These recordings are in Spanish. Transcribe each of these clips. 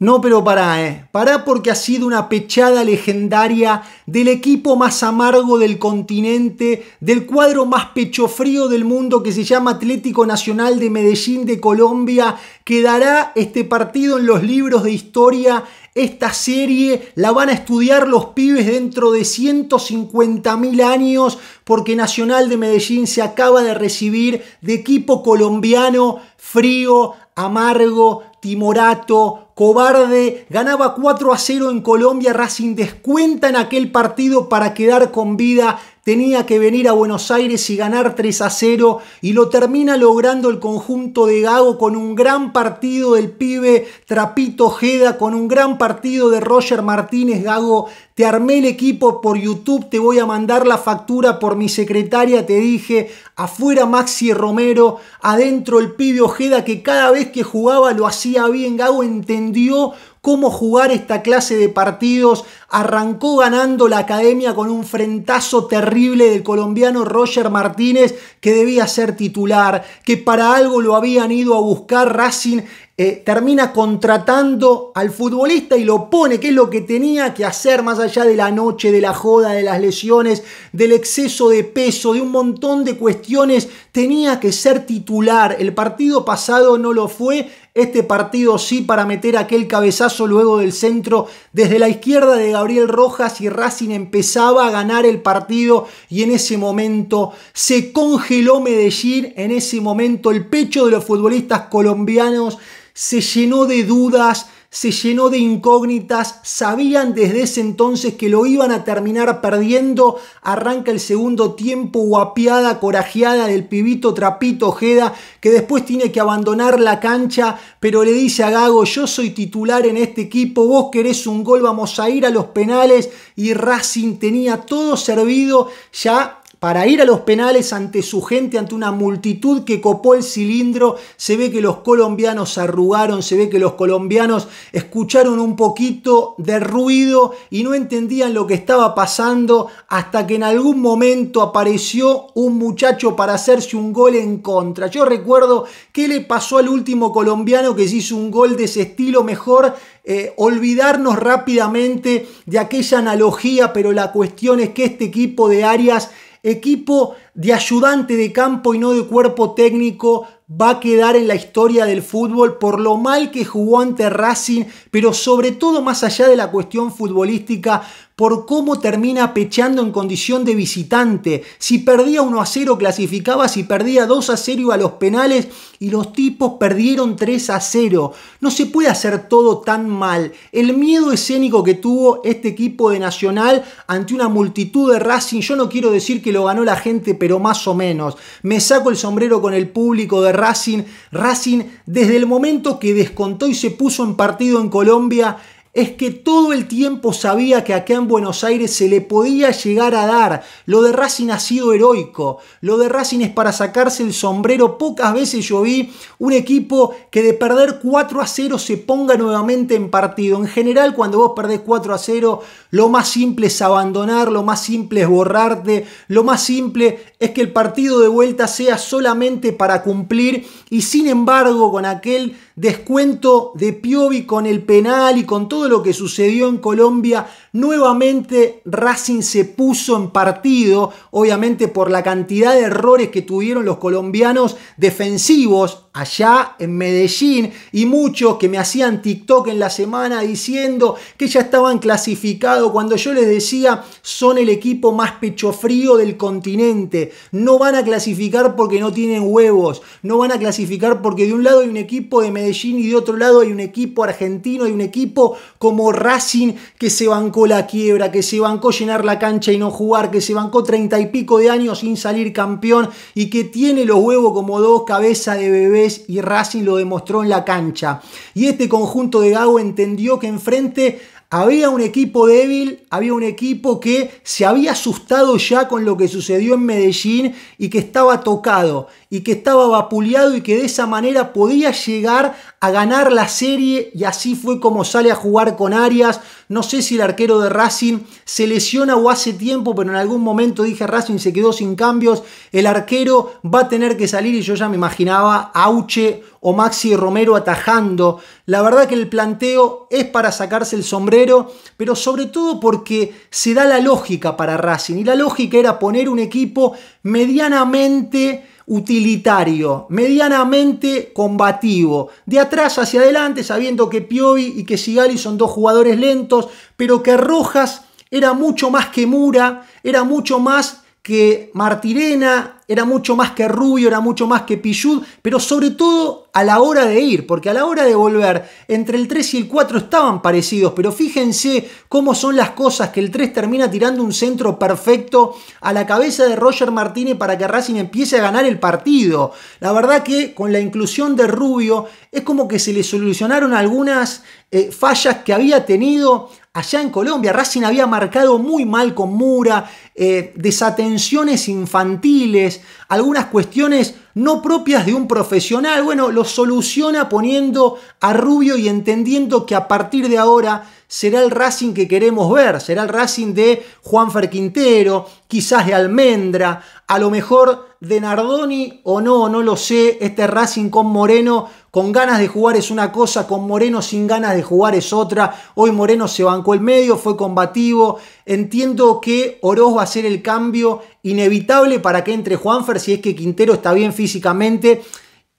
No, pero pará, eh. Pará porque ha sido una pechada legendaria del equipo más amargo del continente, del cuadro más pechofrío del mundo que se llama Atlético Nacional de Medellín de Colombia. que dará este partido en los libros de historia. Esta serie la van a estudiar los pibes dentro de 150 mil años porque Nacional de Medellín se acaba de recibir de equipo colombiano frío, amargo, timorato, cobarde, ganaba 4 a 0 en Colombia, Racing descuenta en aquel partido para quedar con vida, tenía que venir a Buenos Aires y ganar 3 a 0 y lo termina logrando el conjunto de Gago con un gran partido del pibe Trapito Ojeda, con un gran partido de Roger Martínez Gago. Te armé el equipo por YouTube, te voy a mandar la factura por mi secretaria, te dije, afuera Maxi Romero, adentro el pibe Ojeda que cada vez que jugaba lo hacía bien, Gago entendió cómo jugar esta clase de partidos. Arrancó ganando la academia con un frentazo terrible del colombiano Roger Martínez, que debía ser titular, que para algo lo habían ido a buscar Racing. Eh, termina contratando al futbolista y lo pone, que es lo que tenía que hacer más allá de la noche, de la joda, de las lesiones, del exceso de peso, de un montón de cuestiones. Tenía que ser titular. El partido pasado no lo fue este partido sí para meter aquel cabezazo luego del centro desde la izquierda de Gabriel Rojas y Racing empezaba a ganar el partido y en ese momento se congeló Medellín, en ese momento el pecho de los futbolistas colombianos se llenó de dudas, se llenó de incógnitas, sabían desde ese entonces que lo iban a terminar perdiendo, arranca el segundo tiempo guapiada, corajeada del pibito Trapito Ojeda, que después tiene que abandonar la cancha, pero le dice a Gago, yo soy titular en este equipo, vos querés un gol, vamos a ir a los penales, y Racing tenía todo servido, ya para ir a los penales ante su gente, ante una multitud que copó el cilindro. Se ve que los colombianos arrugaron, se ve que los colombianos escucharon un poquito de ruido y no entendían lo que estaba pasando hasta que en algún momento apareció un muchacho para hacerse un gol en contra. Yo recuerdo qué le pasó al último colombiano que se hizo un gol de ese estilo mejor. Eh, olvidarnos rápidamente de aquella analogía, pero la cuestión es que este equipo de Arias equipo de ayudante de campo y no de cuerpo técnico va a quedar en la historia del fútbol por lo mal que jugó ante Racing, pero sobre todo más allá de la cuestión futbolística, por cómo termina pechando en condición de visitante. Si perdía 1 a 0 clasificaba, si perdía 2 a 0 iba a los penales y los tipos perdieron 3 a 0. No se puede hacer todo tan mal. El miedo escénico que tuvo este equipo de Nacional ante una multitud de Racing, yo no quiero decir que lo ganó la gente, pero más o menos. Me saco el sombrero con el público de Racing. Racing, desde el momento que descontó y se puso en partido en Colombia, es que todo el tiempo sabía que acá en Buenos Aires se le podía llegar a dar. Lo de Racing ha sido heroico. Lo de Racing es para sacarse el sombrero. Pocas veces yo vi un equipo que de perder 4 a 0 se ponga nuevamente en partido. En general, cuando vos perdés 4 a 0, lo más simple es abandonar, lo más simple es borrarte, lo más simple es que el partido de vuelta sea solamente para cumplir y sin embargo con aquel descuento de Piovi con el penal y con todo lo que sucedió en Colombia Nuevamente Racing se puso en partido, obviamente por la cantidad de errores que tuvieron los colombianos defensivos allá en Medellín y muchos que me hacían TikTok en la semana diciendo que ya estaban clasificados cuando yo les decía son el equipo más pechofrío del continente, no van a clasificar porque no tienen huevos, no van a clasificar porque de un lado hay un equipo de Medellín y de otro lado hay un equipo argentino, y un equipo como Racing que se bancó la quiebra, que se bancó llenar la cancha y no jugar, que se bancó treinta y pico de años sin salir campeón y que tiene los huevos como dos cabezas de bebés y Racing lo demostró en la cancha. Y este conjunto de Gago entendió que enfrente había un equipo débil, había un equipo que se había asustado ya con lo que sucedió en Medellín y que estaba tocado y que estaba vapuleado y que de esa manera podía llegar a ganar la serie y así fue como sale a jugar con Arias. No sé si el arquero de Racing se lesiona o hace tiempo, pero en algún momento dije Racing se quedó sin cambios. El arquero va a tener que salir y yo ya me imaginaba Auche o Maxi Romero atajando. La verdad que el planteo es para sacarse el sombrero, pero sobre todo porque se da la lógica para Racing y la lógica era poner un equipo medianamente utilitario, medianamente combativo, de atrás hacia adelante, sabiendo que Piovi y que Sigali son dos jugadores lentos, pero que Rojas era mucho más que Mura, era mucho más que Martirena, era mucho más que rubio, era mucho más que pillud, pero sobre todo a la hora de ir, porque a la hora de volver, entre el 3 y el 4 estaban parecidos, pero fíjense cómo son las cosas que el 3 termina tirando un centro perfecto a la cabeza de Roger Martínez para que Racing empiece a ganar el partido. La verdad que con la inclusión de Rubio es como que se le solucionaron algunas eh, fallas que había tenido allá en Colombia. Racing había marcado muy mal con Mura, eh, desatenciones infantiles, algunas cuestiones no propias de un profesional, bueno, lo soluciona poniendo a Rubio y entendiendo que a partir de ahora será el Racing que queremos ver, será el Racing de Juanfer Quintero, quizás de Almendra, a lo mejor de Nardoni o no, no lo sé. Este Racing con Moreno, con ganas de jugar es una cosa, con Moreno sin ganas de jugar es otra. Hoy Moreno se bancó el medio, fue combativo. Entiendo que Oroz va a ser el cambio inevitable para que entre Juanfer si es que Quintero está bien físicamente.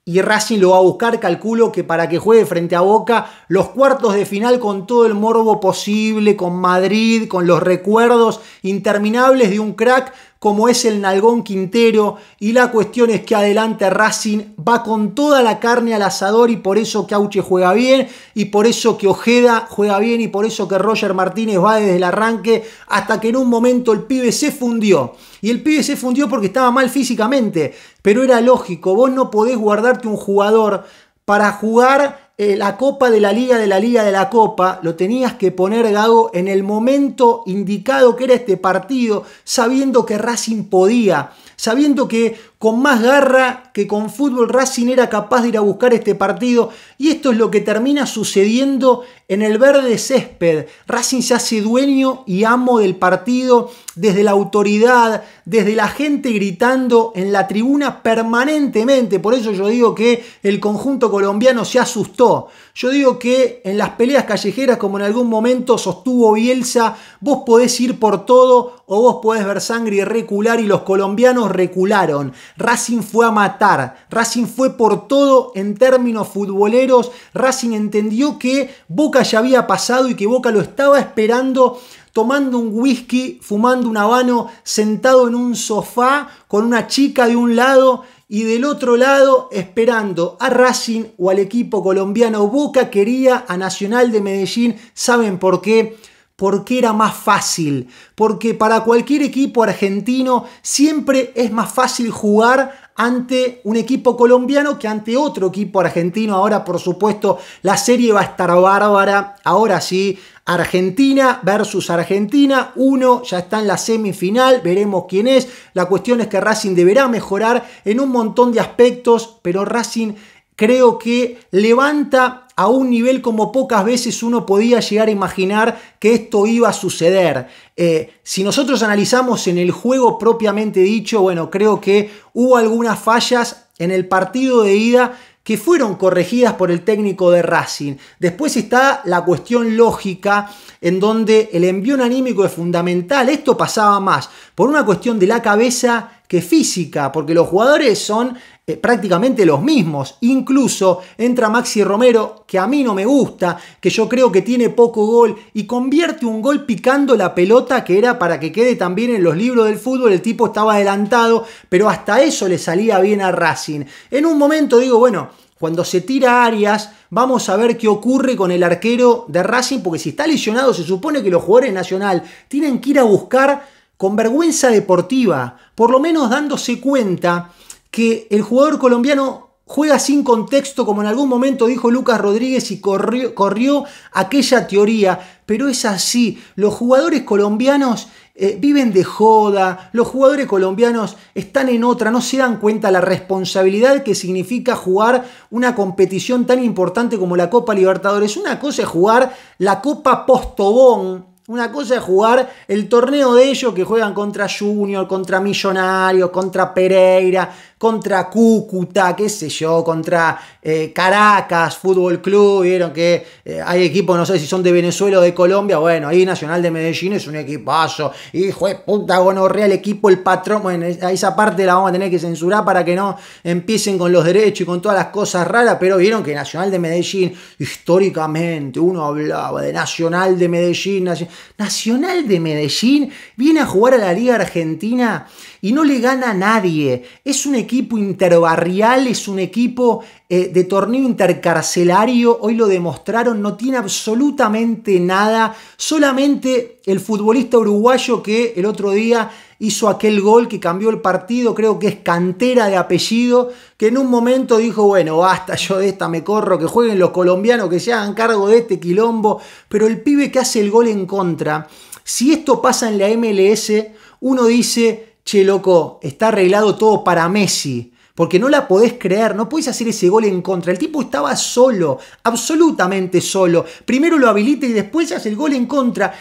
Y Racing lo va a buscar, calculo que para que juegue frente a Boca los cuartos de final con todo el morbo posible, con Madrid, con los recuerdos interminables de un crack como es el Nalgón Quintero y la cuestión es que adelante Racing va con toda la carne al asador y por eso que juega bien y por eso que Ojeda juega bien y por eso que Roger Martínez va desde el arranque hasta que en un momento el pibe se fundió. Y el pibe se fundió porque estaba mal físicamente, pero era lógico, vos no podés guardarte un jugador para jugar eh, la Copa de la Liga de la Liga de la Copa, lo tenías que poner, Gago, en el momento indicado que era este partido, sabiendo que Racing podía, sabiendo que con más garra que con fútbol Racing era capaz de ir a buscar este partido y esto es lo que termina sucediendo en el verde césped. Racing se hace dueño y amo del partido desde la autoridad, desde la gente gritando en la tribuna permanentemente. Por eso yo digo que el conjunto colombiano se asustó. Yo digo que en las peleas callejeras, como en algún momento sostuvo Bielsa, vos podés ir por todo o vos podés ver sangre y recular y los colombianos recularon. Racing fue a matar. Racing fue por todo en términos futboleros. Racing entendió que Boca ya había pasado y que Boca lo estaba esperando tomando un whisky, fumando un habano, sentado en un sofá con una chica de un lado y del otro lado esperando a Racing o al equipo colombiano. Boca quería a Nacional de Medellín, ¿saben por qué? porque era más fácil, porque para cualquier equipo argentino siempre es más fácil jugar ante un equipo colombiano que ante otro equipo argentino. Ahora, por supuesto, la serie va a estar bárbara. Ahora sí, Argentina versus Argentina. Uno ya está en la semifinal, veremos quién es. La cuestión es que Racing deberá mejorar en un montón de aspectos, pero Racing creo que levanta a un nivel como pocas veces uno podía llegar a imaginar que esto iba a suceder. Eh, si nosotros analizamos en el juego propiamente dicho, bueno, creo que hubo algunas fallas en el partido de ida que fueron corregidas por el técnico de Racing. Después está la cuestión lógica, en donde el envío anímico es fundamental. Esto pasaba más por una cuestión de la cabeza que física, porque los jugadores son eh, prácticamente los mismos. Incluso entra Maxi Romero, que a mí no me gusta, que yo creo que tiene poco gol, y convierte un gol picando la pelota que era para que quede también en los libros del fútbol. El tipo estaba adelantado, pero hasta eso le salía bien a Racing. En un momento digo, bueno, cuando se tira Arias, vamos a ver qué ocurre con el arquero de Racing, porque si está lesionado, se supone que los jugadores nacional tienen que ir a buscar con vergüenza deportiva, por lo menos dándose cuenta que el jugador colombiano juega sin contexto, como en algún momento dijo Lucas Rodríguez y corrió, aquella teoría, pero es así, los jugadores colombianos eh, viven de joda, los jugadores colombianos están en otra, no se dan cuenta la responsabilidad que significa jugar una competición tan importante como la Copa Libertadores. Una cosa es jugar la Copa Postobón, una cosa es jugar el torneo de ellos que juegan contra Junior, contra Millonarios, contra Pereira, contra Cúcuta, qué sé yo, contra eh, Caracas, Fútbol Club, vieron que eh, hay equipos, no sé si son de Venezuela o de Colombia, bueno, ahí Nacional de Medellín es un equipazo, hijo de puta, gonorrea el equipo, el patrón, bueno, a esa parte la vamos a tener que censurar para que no empiecen con los derechos y con todas las cosas raras, pero vieron que Nacional de Medellín, históricamente, uno hablaba de Nacional de Medellín, Nacional de Medellín, viene a jugar a la Liga Argentina y no le gana a nadie. Es un equipo interbarrial, es un equipo eh, de torneo intercarcelario, hoy lo demostraron, no tiene absolutamente nada, solamente el futbolista uruguayo que el otro día hizo aquel gol que cambió el partido, creo que es cantera de apellido, que en un momento dijo, bueno, basta, yo de esta me corro, que jueguen los colombianos, que se hagan cargo de este quilombo, pero el pibe que hace el gol en contra, si esto pasa en la MLS, uno dice, che, loco, está arreglado todo para Messi. Porque no la podés creer, no podés hacer ese gol en contra. El tipo estaba solo, absolutamente solo. Primero lo habilita y después hace el gol en contra.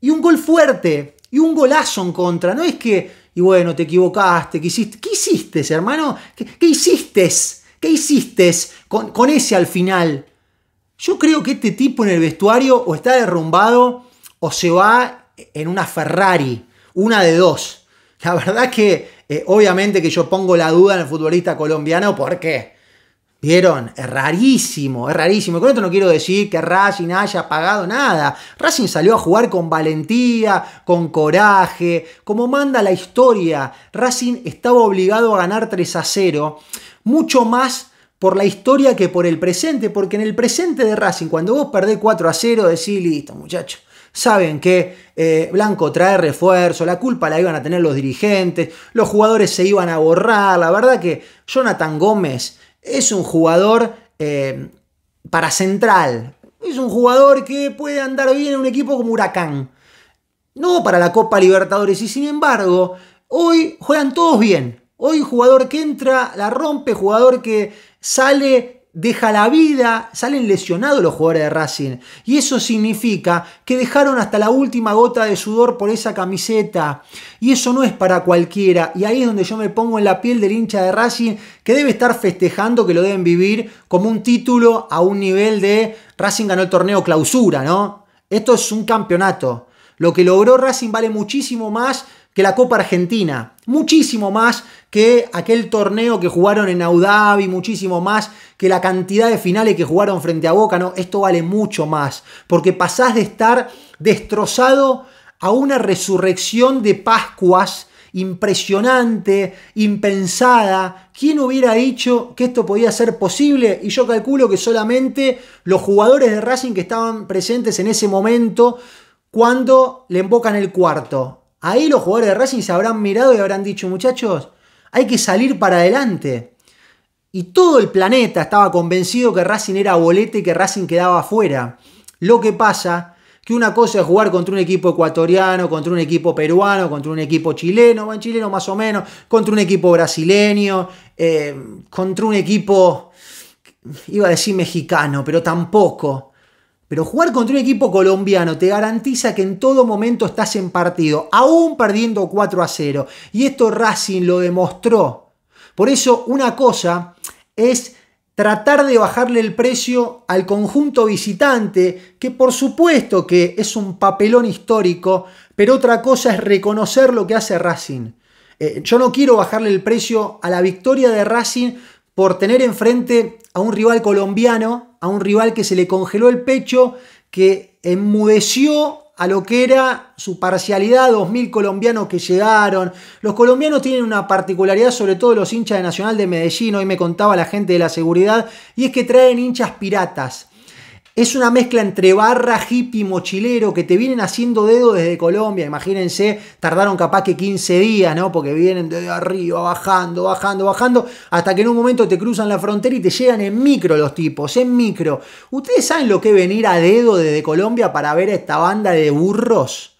Y un gol fuerte, y un golazo en contra. No es que, y bueno, te equivocaste, ¿qué hiciste? ¿Qué hiciste, hermano? ¿Qué, qué hiciste? qué hiciste hermano qué hiciste qué hiciste con, con ese al final? Yo creo que este tipo en el vestuario o está derrumbado o se va en una Ferrari, una de dos la verdad que eh, obviamente que yo pongo la duda en el futbolista colombiano, ¿por qué? ¿Vieron? Es rarísimo, es rarísimo. Con esto no quiero decir que Racing haya pagado nada. Racing salió a jugar con valentía, con coraje, como manda la historia. Racing estaba obligado a ganar 3 a 0, mucho más por la historia que por el presente, porque en el presente de Racing, cuando vos perdés 4 a 0, decís, listo, muchacho, saben que eh, Blanco trae refuerzo, la culpa la iban a tener los dirigentes, los jugadores se iban a borrar, la verdad que Jonathan Gómez es un jugador eh, para central, es un jugador que puede andar bien en un equipo como Huracán, no para la Copa Libertadores y sin embargo hoy juegan todos bien, hoy jugador que entra la rompe, jugador que sale deja la vida, salen lesionados los jugadores de Racing. Y eso significa que dejaron hasta la última gota de sudor por esa camiseta. Y eso no es para cualquiera. Y ahí es donde yo me pongo en la piel del hincha de Racing, que debe estar festejando que lo deben vivir como un título a un nivel de Racing ganó el torneo clausura, ¿no? Esto es un campeonato. Lo que logró Racing vale muchísimo más que la Copa Argentina. Muchísimo más que aquel torneo que jugaron en Audabi, muchísimo más que la cantidad de finales que jugaron frente a Boca, no, esto vale mucho más, porque pasás de estar destrozado a una resurrección de Pascuas impresionante, impensada. ¿Quién hubiera dicho que esto podía ser posible? Y yo calculo que solamente los jugadores de Racing que estaban presentes en ese momento cuando le embocan el cuarto. Ahí los jugadores de Racing se habrán mirado y habrán dicho, muchachos, hay que salir para adelante. Y todo el planeta estaba convencido que Racing era bolete y que Racing quedaba afuera. Lo que pasa que una cosa es jugar contra un equipo ecuatoriano, contra un equipo peruano, contra un equipo chileno, chileno más o menos, contra un equipo brasileño, eh, contra un equipo, iba a decir mexicano, pero tampoco. Pero jugar contra un equipo colombiano te garantiza que en todo momento estás en partido, aún perdiendo 4 a 0. Y esto Racing lo demostró. Por eso una cosa es tratar de bajarle el precio al conjunto visitante, que por supuesto que es un papelón histórico, pero otra cosa es reconocer lo que hace Racing. Eh, yo no quiero bajarle el precio a la victoria de Racing por tener enfrente a un rival colombiano a un rival que se le congeló el pecho, que enmudeció a lo que era su parcialidad, 2.000 colombianos que llegaron. Los colombianos tienen una particularidad, sobre todo los hinchas de Nacional de Medellín, hoy me contaba la gente de la seguridad, y es que traen hinchas piratas. Es una mezcla entre barra, hippie, mochilero, que te vienen haciendo dedo desde Colombia. Imagínense, tardaron capaz que 15 días, ¿no? Porque vienen de arriba, bajando, bajando, bajando, hasta que en un momento te cruzan la frontera y te llegan en micro los tipos, en micro. ¿Ustedes saben lo que es venir a dedo desde Colombia para ver a esta banda de burros?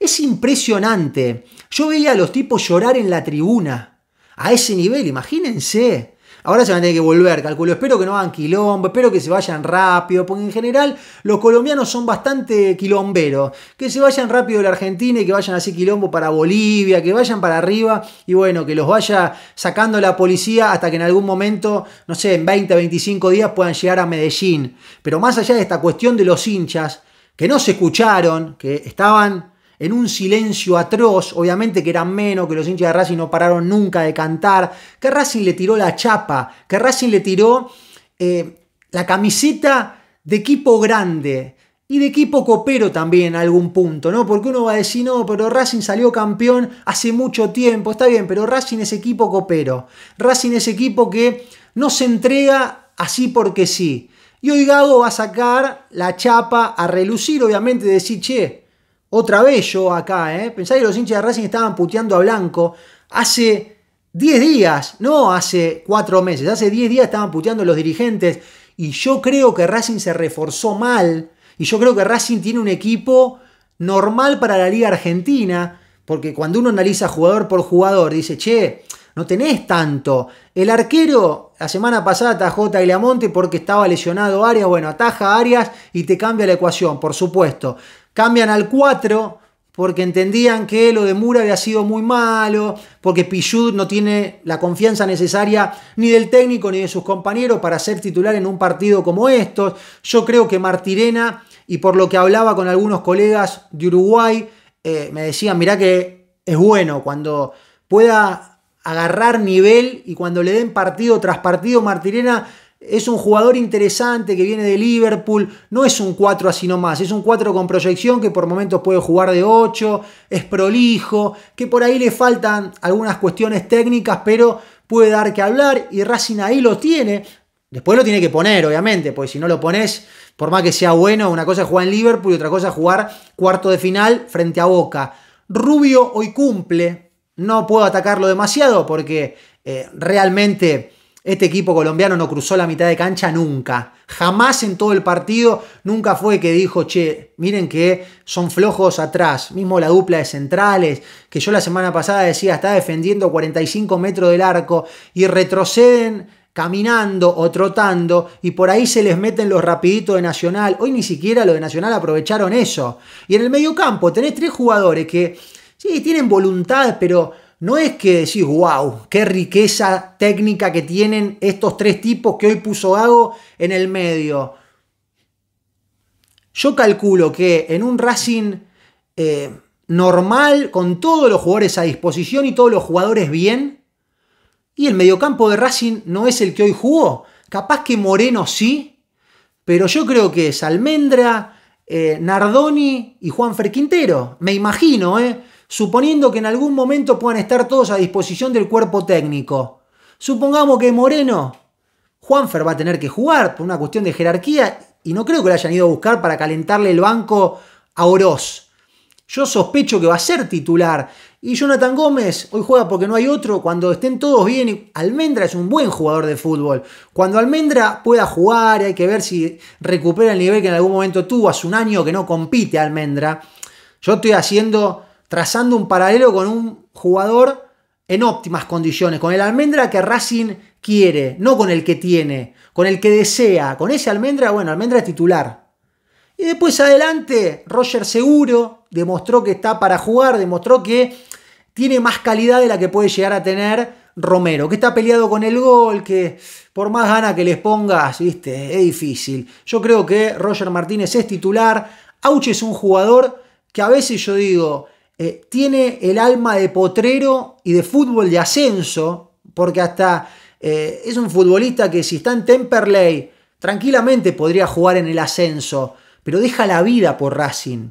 Es impresionante. Yo veía a los tipos llorar en la tribuna. A ese nivel, imagínense. Ahora se van a tener que volver, calculo. Espero que no hagan quilombo, espero que se vayan rápido, porque en general los colombianos son bastante quilomberos. Que se vayan rápido de la Argentina y que vayan así quilombo para Bolivia, que vayan para arriba y bueno, que los vaya sacando la policía hasta que en algún momento, no sé, en 20, 25 días puedan llegar a Medellín. Pero más allá de esta cuestión de los hinchas, que no se escucharon, que estaban en un silencio atroz, obviamente que eran menos, que los hinchas de Racing no pararon nunca de cantar, que Racing le tiró la chapa, que Racing le tiró eh, la camiseta de equipo grande, y de equipo copero también en algún punto, ¿no? Porque uno va a decir, no, pero Racing salió campeón hace mucho tiempo, está bien, pero Racing es equipo copero. Racing es equipo que no se entrega así porque sí. Y hoy Gago va a sacar la chapa a relucir, obviamente, de decir, che, otra vez yo acá, ¿eh? Pensá que los hinchas de Racing estaban puteando a Blanco hace 10 días, no hace 4 meses, hace 10 días estaban puteando los dirigentes y yo creo que Racing se reforzó mal y yo creo que Racing tiene un equipo normal para la Liga Argentina, porque cuando uno analiza jugador por jugador, dice, che, no tenés tanto. El arquero, la semana pasada atajó monte porque estaba lesionado Arias. Bueno, ataja Arias y te cambia la ecuación, por supuesto. Cambian al 4 porque entendían que lo de Mura había sido muy malo, porque Pichud no tiene la confianza necesaria ni del técnico ni de sus compañeros para ser titular en un partido como estos. Yo creo que Martirena, y por lo que hablaba con algunos colegas de Uruguay, eh, me decían, mirá que es bueno cuando pueda agarrar nivel y cuando le den partido tras partido, Martirena es un jugador interesante que viene de Liverpool, no es un 4 así nomás, es un 4 con proyección que por momentos puede jugar de 8, es prolijo, que por ahí le faltan algunas cuestiones técnicas, pero puede dar que hablar y Racing ahí lo tiene. Después lo tiene que poner, obviamente, porque si no lo pones, por más que sea bueno, una cosa es jugar en Liverpool y otra cosa es jugar cuarto de final frente a Boca. Rubio hoy cumple, no puedo atacarlo demasiado porque eh, realmente este equipo colombiano no cruzó la mitad de cancha nunca. Jamás en todo el partido, nunca fue que dijo, che, miren que son flojos atrás. Mismo la dupla de centrales, que yo la semana pasada decía, está defendiendo 45 metros del arco y retroceden caminando o trotando y por ahí se les meten los rapiditos de Nacional. Hoy ni siquiera los de Nacional aprovecharon eso. Y en el medio campo tenés tres jugadores que Sí, tienen voluntad, pero no es que decís, wow, qué riqueza técnica que tienen estos tres tipos que hoy puso Gago en el medio. Yo calculo que en un Racing eh, normal, con todos los jugadores a disposición y todos los jugadores bien, y el mediocampo de Racing no es el que hoy jugó. Capaz que Moreno sí, pero yo creo que es Almendra, eh, Nardoni y Juan Ferquintero. Me imagino, ¿eh? suponiendo que en algún momento puedan estar todos a disposición del cuerpo técnico. Supongamos que Moreno, Juanfer va a tener que jugar por una cuestión de jerarquía y no creo que lo hayan ido a buscar para calentarle el banco a Oroz. Yo sospecho que va a ser titular. Y Jonathan Gómez hoy juega porque no hay otro. Cuando estén todos bien, Almendra es un buen jugador de fútbol. Cuando Almendra pueda jugar, hay que ver si recupera el nivel que en algún momento tuvo. Hace un año que no compite Almendra. Yo estoy haciendo trazando un paralelo con un jugador en óptimas condiciones, con el almendra que Racing quiere, no con el que tiene, con el que desea, con ese almendra, bueno, almendra es titular. Y después adelante, Roger Seguro demostró que está para jugar, demostró que tiene más calidad de la que puede llegar a tener Romero, que está peleado con el gol, que por más gana que les pongas, viste, es difícil. Yo creo que Roger Martínez es titular, Auch es un jugador que a veces yo digo, eh, tiene el alma de potrero y de fútbol de ascenso, porque hasta eh, es un futbolista que si está en Temperley, tranquilamente podría jugar en el ascenso, pero deja la vida por Racing.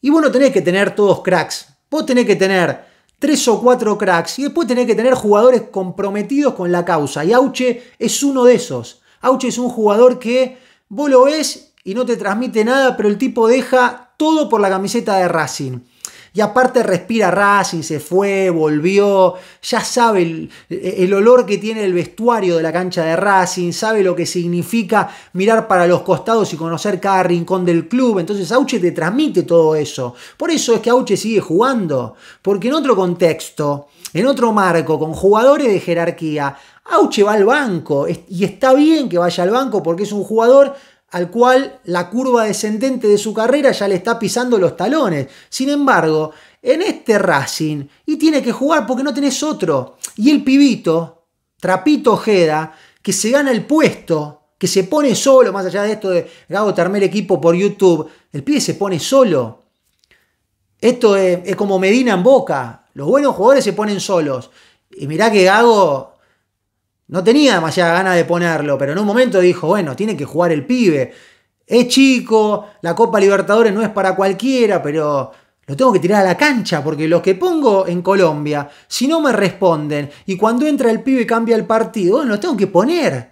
Y bueno, no tenés que tener todos cracks, vos tenés que tener tres o cuatro cracks y después tenés que tener jugadores comprometidos con la causa. Y Auche es uno de esos. Auche es un jugador que vos lo ves y no te transmite nada, pero el tipo deja todo por la camiseta de Racing. Y aparte respira Racing, se fue, volvió, ya sabe el, olor que tiene el vestuario de la cancha de Racing, sabe lo que significa mirar para los costados y conocer cada rincón del club. Entonces Auche te transmite todo eso. Por eso es que Auche sigue jugando, porque en otro contexto, en otro marco, con jugadores de jerarquía, Auche va al banco y está bien que vaya al banco porque es un jugador al cual la curva descendente de su carrera ya le está pisando los talones. Sin embargo, en este Racing, y tiene que jugar porque no tenés otro. Y el pibito, Trapito Ojeda, que se gana el puesto, que se pone solo, más allá de esto de Gago el equipo por YouTube, el pibe se pone solo. Esto es, es como Medina en Boca, los buenos jugadores se ponen solos. Y mirá que Gago no tenía demasiada ganas de ponerlo, pero en un momento dijo, bueno, tiene que jugar el pibe. Es chico, la Copa Libertadores no es para cualquiera, pero lo tengo que tirar a la cancha, porque los que pongo en Colombia, si no me responden, y cuando entra el pibe cambia el partido, bueno, lo tengo que poner.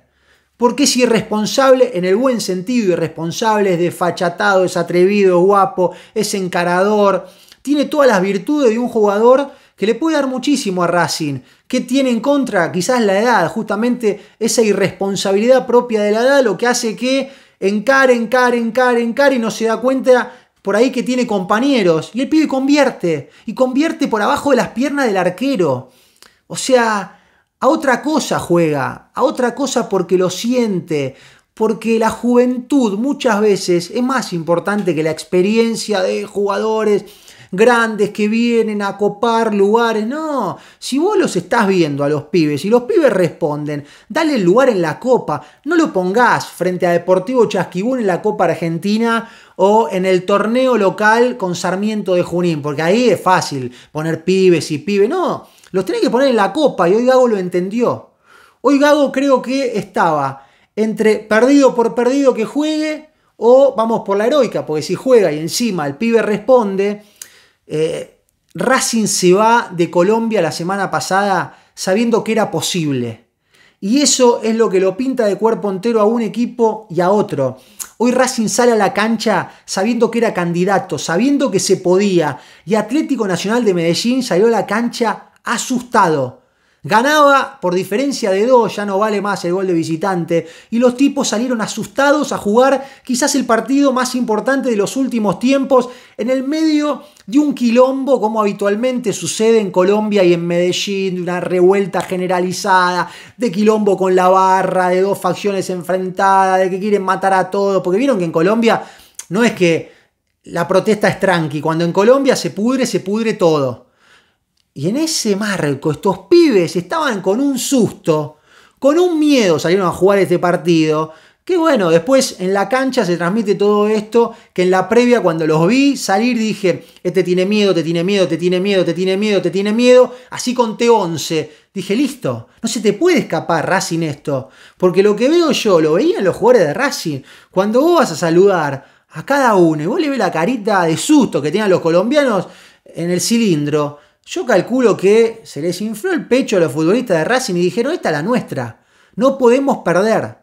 Porque es irresponsable en el buen sentido, irresponsable, es desfachatado, es atrevido, es guapo, es encarador, tiene todas las virtudes de un jugador que le puede dar muchísimo a Racing. que tiene en contra? Quizás la edad, justamente esa irresponsabilidad propia de la edad, lo que hace que encare, encare, encare, encare y no se da cuenta por ahí que tiene compañeros. Y el pibe convierte, y convierte por abajo de las piernas del arquero. O sea, a otra cosa juega, a otra cosa porque lo siente, porque la juventud muchas veces es más importante que la experiencia de jugadores grandes que vienen a copar lugares. No, si vos los estás viendo a los pibes y los pibes responden, dale el lugar en la copa. No lo pongás frente a Deportivo Chasquibún en la Copa Argentina o en el torneo local con Sarmiento de Junín, porque ahí es fácil poner pibes y pibes. No, los tenés que poner en la copa y hoy Gago lo entendió. Hoy Gago creo que estaba entre perdido por perdido que juegue o vamos por la heroica, porque si juega y encima el pibe responde, eh, Racing se va de Colombia la semana pasada sabiendo que era posible. Y eso es lo que lo pinta de cuerpo entero a un equipo y a otro. Hoy Racing sale a la cancha sabiendo que era candidato, sabiendo que se podía. Y Atlético Nacional de Medellín salió a la cancha asustado, Ganaba por diferencia de dos, ya no vale más el gol de visitante, y los tipos salieron asustados a jugar quizás el partido más importante de los últimos tiempos en el medio de un quilombo como habitualmente sucede en Colombia y en Medellín, de una revuelta generalizada, de quilombo con la barra, de dos facciones enfrentadas, de que quieren matar a todos, porque vieron que en Colombia no es que la protesta es tranqui, cuando en Colombia se pudre, se pudre todo. Y en ese marco, estos pibes estaban con un susto, con un miedo salieron a jugar este partido. Que bueno, después en la cancha se transmite todo esto, que en la previa cuando los vi salir dije, este tiene miedo, te tiene miedo, te tiene miedo, te tiene miedo, te tiene miedo, así conté 11. Dije, listo, no se te puede escapar Racing esto, porque lo que veo yo, lo veían los jugadores de Racing, cuando vos vas a saludar a cada uno y vos le ves la carita de susto que tienen los colombianos en el cilindro, yo calculo que se les infló el pecho a los futbolistas de Racing y dijeron, esta es la nuestra, no podemos perder.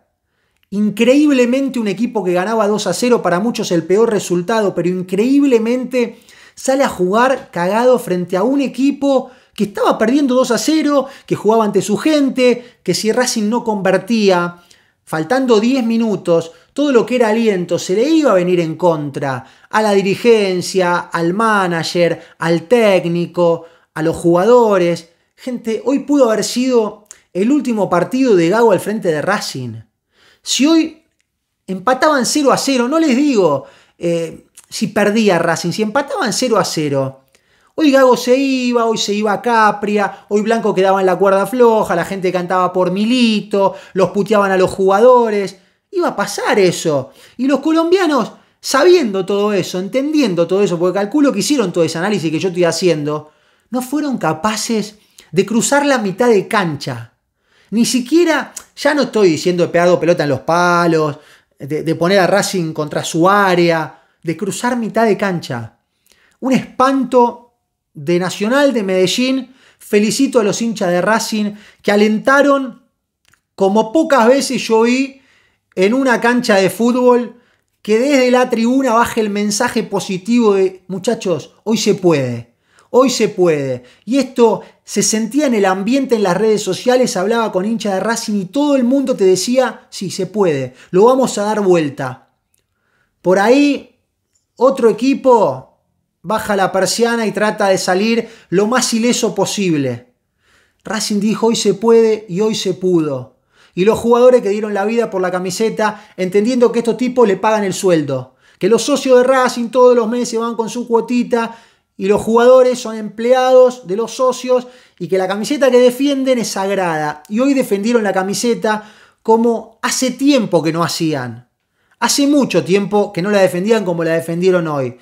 Increíblemente un equipo que ganaba 2 a 0, para muchos el peor resultado, pero increíblemente sale a jugar cagado frente a un equipo que estaba perdiendo 2 a 0, que jugaba ante su gente, que si Racing no convertía, faltando 10 minutos, todo lo que era aliento se le iba a venir en contra a la dirigencia, al manager, al técnico a los jugadores. Gente, hoy pudo haber sido el último partido de Gago al frente de Racing. Si hoy empataban 0 a 0, no les digo eh, si perdía Racing, si empataban 0 a 0. Hoy Gago se iba, hoy se iba a Capria, hoy Blanco quedaba en la cuerda floja, la gente cantaba por Milito, los puteaban a los jugadores. Iba a pasar eso. Y los colombianos, sabiendo todo eso, entendiendo todo eso, porque calculo que hicieron todo ese análisis que yo estoy haciendo, no fueron capaces de cruzar la mitad de cancha. Ni siquiera, ya no estoy diciendo pegado pelota en los palos, de, de poner a Racing contra su área, de cruzar mitad de cancha. Un espanto de Nacional de Medellín. Felicito a los hinchas de Racing que alentaron como pocas veces yo vi en una cancha de fútbol que desde la tribuna baje el mensaje positivo de muchachos, hoy se puede hoy se puede. Y esto se sentía en el ambiente, en las redes sociales, hablaba con hincha de Racing y todo el mundo te decía, sí, se puede, lo vamos a dar vuelta. Por ahí, otro equipo baja la persiana y trata de salir lo más ileso posible. Racing dijo, hoy se puede y hoy se pudo. Y los jugadores que dieron la vida por la camiseta, entendiendo que estos tipos le pagan el sueldo. Que los socios de Racing todos los meses van con su cuotita y los jugadores son empleados de los socios y que la camiseta que defienden es sagrada. Y hoy defendieron la camiseta como hace tiempo que no hacían. Hace mucho tiempo que no la defendían como la defendieron hoy.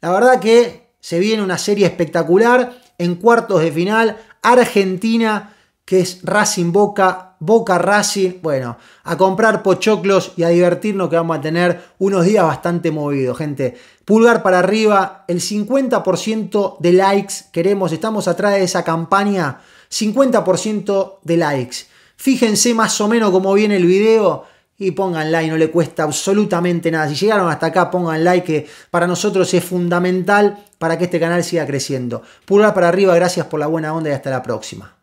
La verdad que se viene una serie espectacular en cuartos de final. Argentina, que es Racing Boca, Boca Racing. Bueno, a comprar pochoclos y a divertirnos que vamos a tener unos días bastante movidos, gente. Pulgar para arriba, el 50% de likes queremos, estamos atrás de esa campaña, 50% de likes. Fíjense más o menos cómo viene el video y pongan like, no le cuesta absolutamente nada. Si llegaron hasta acá, pongan like, que para nosotros es fundamental para que este canal siga creciendo. Pulgar para arriba, gracias por la buena onda y hasta la próxima.